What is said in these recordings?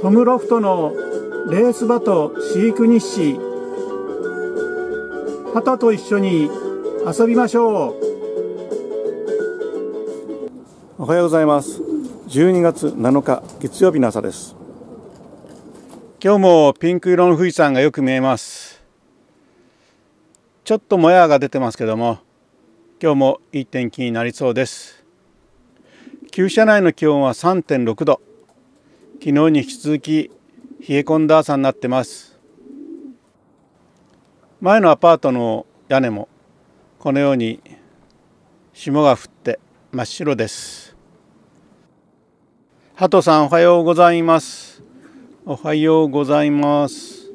トムロフトのレース場と飼育日誌旗と一緒に遊びましょうおはようございます12月7日月曜日の朝です今日もピンク色の富士山がよく見えますちょっともやが出てますけども今日もいい天気になりそうです旧車内の気温は3.6度昨日に引き続き冷え込んだ朝になってます前のアパートの屋根もこのように霜が降って真っ白ですハトさんおはようございますおはようございます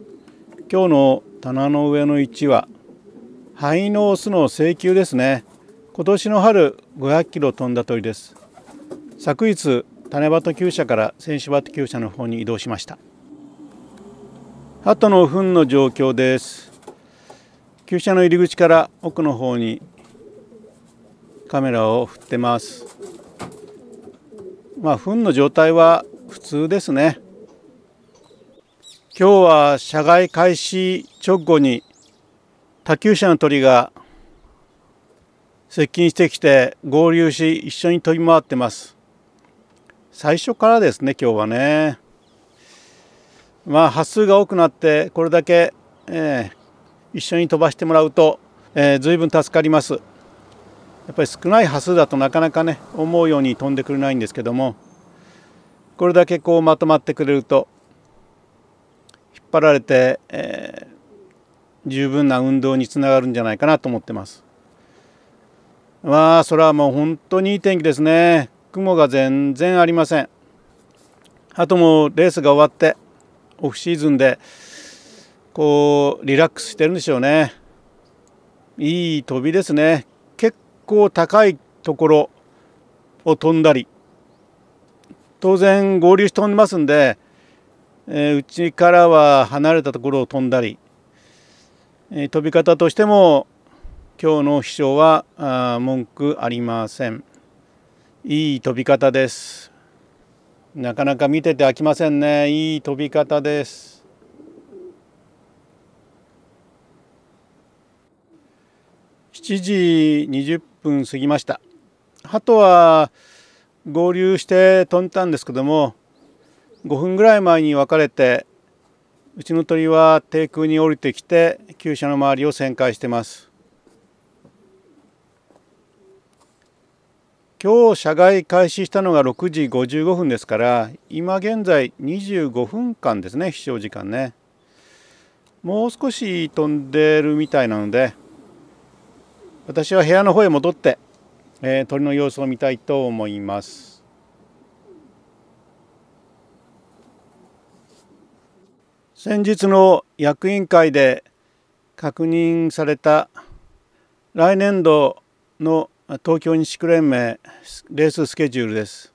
今日の棚の上の位置は肺のオスの請求ですね今年の春500キロ飛んだ鳥です昨日種畑厩舎から選手鳩厩舎の方に移動しました鳩の糞の状況です厩舎の入り口から奥の方にカメラを振ってますまあ糞の状態は普通ですね今日は社外開始直後に他厩舎の鳥が接近してきて合流し一緒に飛び回ってます最初からですね今日はねまあ発数が多くなってこれだけ、えー、一緒に飛ばしてもらうと、えー、随分助かりますやっぱり少ない発数だとなかなかね思うように飛んでくれないんですけどもこれだけこうまとまってくれると引っ張られて、えー、十分な運動につながるんじゃないかなと思ってます。まあそれはもう本当にいい天気ですね。雲が全然ありませんあともレースが終わってオフシーズンでこうリラックスしてるんでしょうねいい飛びですね結構高いところを飛んだり当然合流して飛んでますんでうち、えー、からは離れたところを飛んだり、えー、飛び方としても今日の飛翔はあ文句ありません。いい飛び方ですなかなか見てて飽きませんねいい飛び方です7時20分過ぎました鳩は合流して飛んだんですけども5分ぐらい前に分かれてうちの鳥は低空に降りてきて厩舎の周りを旋回してます今日社外開始したのが6時55分ですから今現在25分間ですね飛翔時間ねもう少し飛んでるみたいなので私は部屋の方へ戻って、えー、鳥の様子を見たいと思います。先日の役員会で確認された来年度の東京西区連盟レーススケジュールです。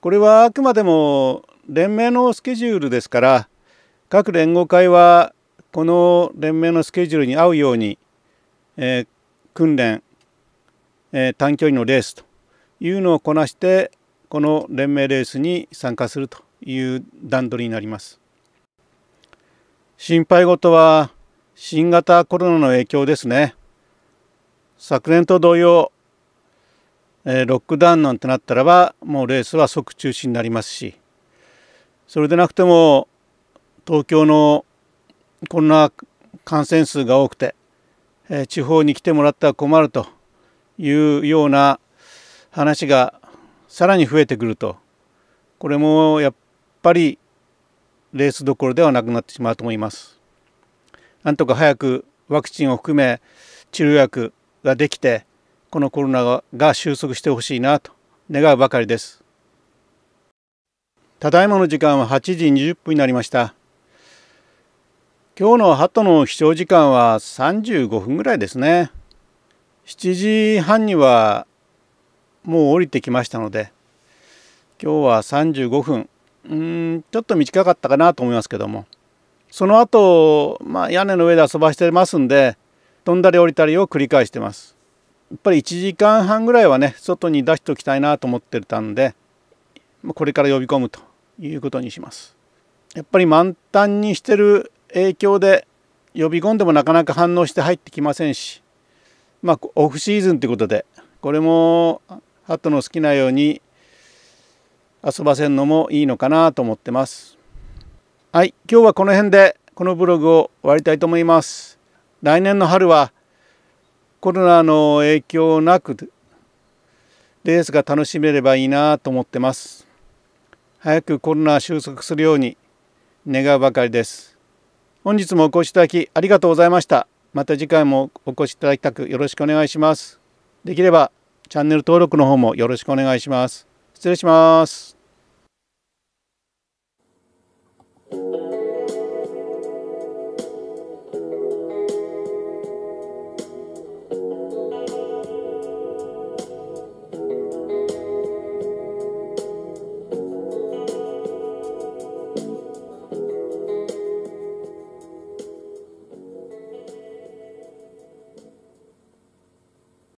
これはあくまでも連盟のスケジュールですから各連合会はこの連盟のスケジュールに合うように、えー、訓練、えー、短距離のレースというのをこなしてこの連盟レースに参加するという段取りになります。心配事は新型コロナの影響ですね。昨年と同様、えロックダウンなんてなったらばもうレースは即中止になりますしそれでなくても東京のこんな感染数が多くて、え地方に来てもらったら困るというような話がさらに増えてくるとこれもやっぱりレースどころではなくなってしまうと思います。なんとか早くワクチンを含め治療薬ができてこのコロナが収束してほしいなと願うばかりですただいまの時間は8時20分になりました今日の鳩の飛翔時間は35分ぐらいですね7時半にはもう降りてきましたので今日は35分うんちょっと短かったかなと思いますけどもその後、まあ屋根の上で遊ばしてますんで飛んだり降りたりを繰り返してますやっぱり1時間半ぐらいはね外に出しておきたいなと思ってたんでこれから呼び込むということにしますやっぱり満タンにしてる影響で呼び込んでもなかなか反応して入ってきませんしまあオフシーズンということでこれもハトの好きなように遊ばせるのもいいのかなと思ってますはい今日はこの辺でこのブログを終わりたいと思います来年の春はコロナの影響なくレースが楽しめればいいなと思ってます早くコロナ収束するように願うばかりです本日もお越しいただきありがとうございましたまた次回もお越しいただきたくよろしくお願いしますできればチャンネル登録の方もよろしくお願いします失礼します